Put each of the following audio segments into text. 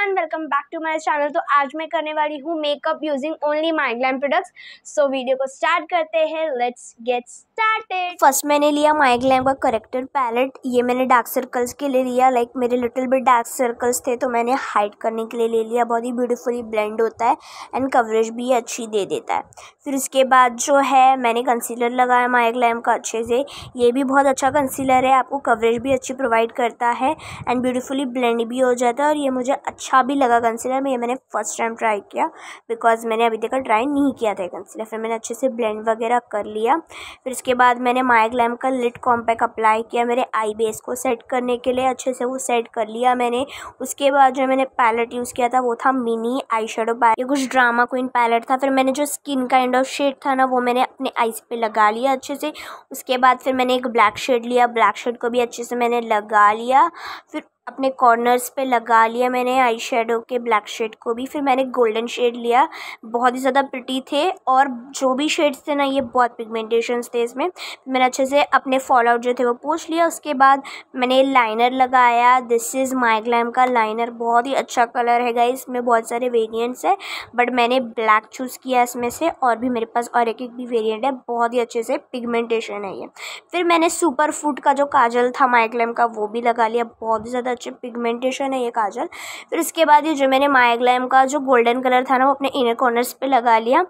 everyone welcome back to my channel तो आज मैं करने वाली हूँ makeup using only glam products so video को स्टार्ट करते हैं लेट्स गेट स्टार्टेड फर्स्ट मैंने लिया ग्लैम का करेक्टर पैलेट ये मैंने डार्क सर्कल्स के लिए लिया लाइक मेरे लिटिल बिट डार्क सर्कल्स थे तो मैंने हाइड करने के लिए ले लिया बहुत ही ब्यूटीफुली ब्लेंड होता है एंड कवरेज भी अच्छी दे देता है फिर उसके बाद जो है मैंने कंसीलर लगाया ग्लैम का अच्छे से ये भी बहुत अच्छा कंसीलर है आपको कवरेज भी अच्छी प्रोवाइड करता है एंड ब्यूटीफुली ब्लेंड भी हो जाता है और ये मुझे अच्छा अच्छा भी लगा कंसीलर में ये मैंने फ़र्स्ट टाइम ट्राई किया बिकॉज़ मैंने अभी तक ट्राई नहीं किया था कंसीलर फिर मैंने अच्छे से ब्लेंड वगैरह कर लिया फिर उसके बाद मैंने माइग्लैम का लिट कॉम्पैक्ट अप्लाई किया मेरे आई बेस को सेट करने के लिए अच्छे से वो सेट कर लिया मैंने उसके बाद जो मैंने पैलेट यूज़ किया था वो था मिनी आई शेडो पैलेट ये कुछ ड्रामा क्वीन पैलेट था फिर मैंने जो स्किन काइंड ऑफ शेड था ना वो मैंने अपने आइज़ पर लगा लिया अच्छे से उसके बाद फिर मैंने एक ब्लैक शेड लिया ब्लैक शेड को भी अच्छे से मैंने लगा लिया फिर अपने कॉर्नर्स पे लगा लिया मैंने आई शेडो के ब्लैक शेड को भी फिर मैंने गोल्डन शेड लिया बहुत ही ज़्यादा प्रिटी थे और जो भी शेड्स थे ना ये बहुत पिगमेंटेशन थे इसमें मैंने अच्छे से अपने फॉल आउट जो थे वो पूछ लिया उसके बाद मैंने लाइनर लगाया दिस इज़ माई ग्लैम का लाइनर बहुत ही अच्छा कलर है गाइस इसमें बहुत सारे वेरियंट्स है बट मैंने ब्लैक चूज़ किया इसमें से और भी मेरे पास और एक एक भी वेरियंट है बहुत ही अच्छे से पिगमेंटेशन है ये फिर मैंने सुपर फूड का जो काजल था माइग्लैम का वो भी लगा लिया बहुत ही ज़्यादा अच्छे पिगमेंटेशन है ये काजल फिर उसके बाद ये जो मैंने मायाग्लैम का जो गोल्डन कलर था ना वो अपने इनर कॉर्नर्स पे लगा लिया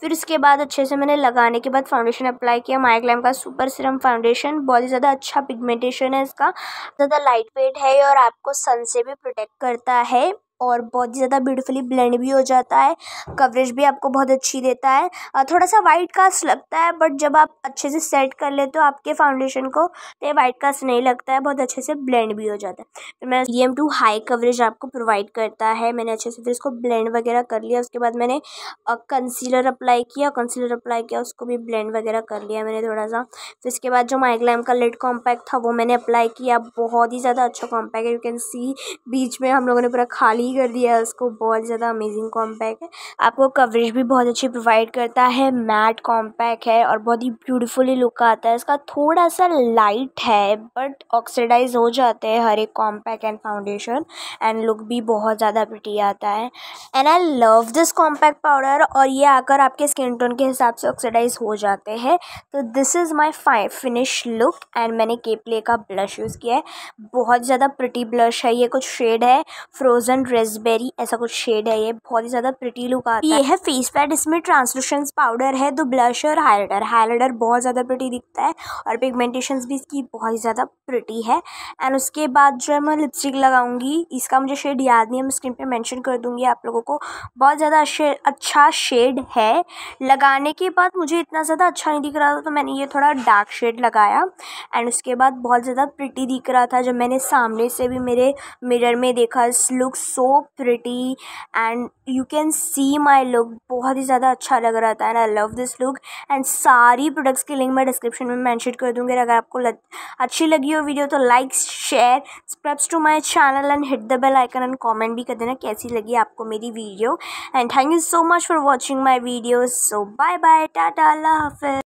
फिर उसके बाद अच्छे से मैंने लगाने के बाद फाउंडेशन अप्लाई किया मायाग्लैम का सुपर सिरम फाउंडेशन बहुत ही ज़्यादा अच्छा पिगमेंटेशन है इसका ज़्यादा लाइट वेट है और आपको सन से भी प्रोटेक्ट करता है और बहुत ही ज़्यादा ब्यूटीफुली ब्लेंड भी हो जाता है कवरेज भी आपको बहुत अच्छी देता है थोड़ा सा वाइट कास्ट लगता है बट जब आप अच्छे से सेट कर लेते हो आपके फाउंडेशन को तो ये वाइट कास्ट नहीं लगता है बहुत अच्छे से ब्लेंड भी हो जाता है फिर मैं E M two high coverage आपको प्रोवाइड करता है मैंने अच्छे से फिर इसको ब्लेंड वगैरह कर लिया उसके बाद मैंने कंसीलर अप्लाई किया कंसीलर अप्लाई किया उसको भी ब्लेंड वगैरह कर लिया मैंने थोड़ा सा फिर उसके बाद जो माइग्लैम का लेट कॉम्पैक्ट था वो मैंने अप्लाई किया बहुत ही ज़्यादा अच्छा कॉम्पैक्ट है यू कैन सी बीच में हम लोगों ने पूरा खाली ही कर दिया है उसको बहुत ज़्यादा अमेजिंग कॉम्पैक्ट है आपको कवरेज भी बहुत अच्छी प्रोवाइड करता है मैट कॉम्पैक्ट है और बहुत ही ब्यूटीफुली लुक आता है इसका थोड़ा सा लाइट है बट ऑक्सीडाइज हो जाते हैं हर एक compact and foundation and look भी बहुत ज़्यादा पिटी आता है and I love this compact powder और ये आकर आपके स्किन टोन के हिसाब से ऑक्सीडाइज हो जाते हैं तो this is my fine finish look and मैंने केपले का ब्लश यूज़ किया है बहुत ज़्यादा प्रिटी ब्लश है ये कुछ शेड है फ्रोज़न रेसबेरी ऐसा कुछ शेड है ये बहुत ही ज्यादा प्रिटी लुक आता है ये है फेस पैड इसमें ट्रांसलूशन पाउडर है तो ब्लश और हाइलाइटर हाइलाइटर बहुत ज्यादा प्रिटी दिखता है और पिगमेंटेशन भी इसकी बहुत ही ज्यादा प्रिटी है एंड उसके बाद जो है मैं लिपस्टिक लगाऊंगी इसका मुझे शेड याद नहीं है मैं स्क्रीन पर मैंशन कर दूंगी आप लोगों को बहुत ज़्यादा अच्छा शेड है लगाने के बाद मुझे इतना ज़्यादा अच्छा नहीं दिख रहा था तो मैंने ये थोड़ा डार्क शेड लगाया एंड उसके बाद बहुत ज़्यादा प्रिटी दिख रहा था जब मैंने सामने से भी मेरे मिरर में देखा look so pretty and you can see my look बहुत ही ज़्यादा अच्छा लग रहा था and I love this look and सारी प्रोडक्ट्स की लिंक मैं डिस्क्रिप्शन में मैंशन कर दूँगी अगर आपको लग, अच्छी लगी हो वीडियो तो like share subscribes to my channel and hit the bell icon and comment भी कर देना कैसी लगी आपको मेरी video and thank you so much for watching my videos so bye bye tata अल्लाह हाफिज